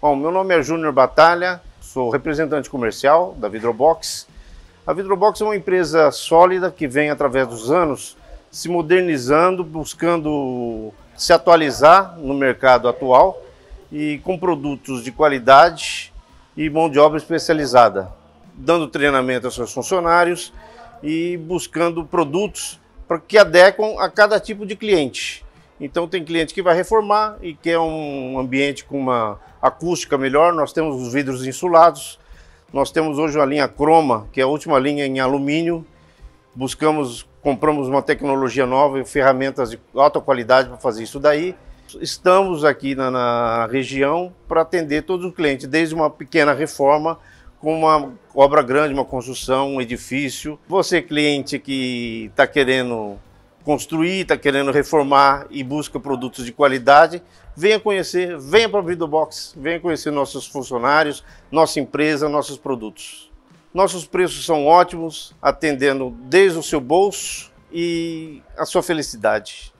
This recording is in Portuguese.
Bom, meu nome é Júnior Batalha, sou representante comercial da Vidrobox. A Vidrobox é uma empresa sólida que vem através dos anos se modernizando, buscando se atualizar no mercado atual e com produtos de qualidade e mão de obra especializada, dando treinamento aos seus funcionários e buscando produtos que adequam a cada tipo de cliente. Então tem cliente que vai reformar e quer um ambiente com uma acústica melhor. Nós temos os vidros insulados. Nós temos hoje uma linha croma, que é a última linha em alumínio. Buscamos, compramos uma tecnologia nova e ferramentas de alta qualidade para fazer isso daí. Estamos aqui na, na região para atender todos os clientes, desde uma pequena reforma com uma obra grande, uma construção, um edifício. Você, cliente que está querendo construir, está querendo reformar e busca produtos de qualidade, venha conhecer, venha para o Vido Box, venha conhecer nossos funcionários, nossa empresa, nossos produtos. Nossos preços são ótimos, atendendo desde o seu bolso e a sua felicidade.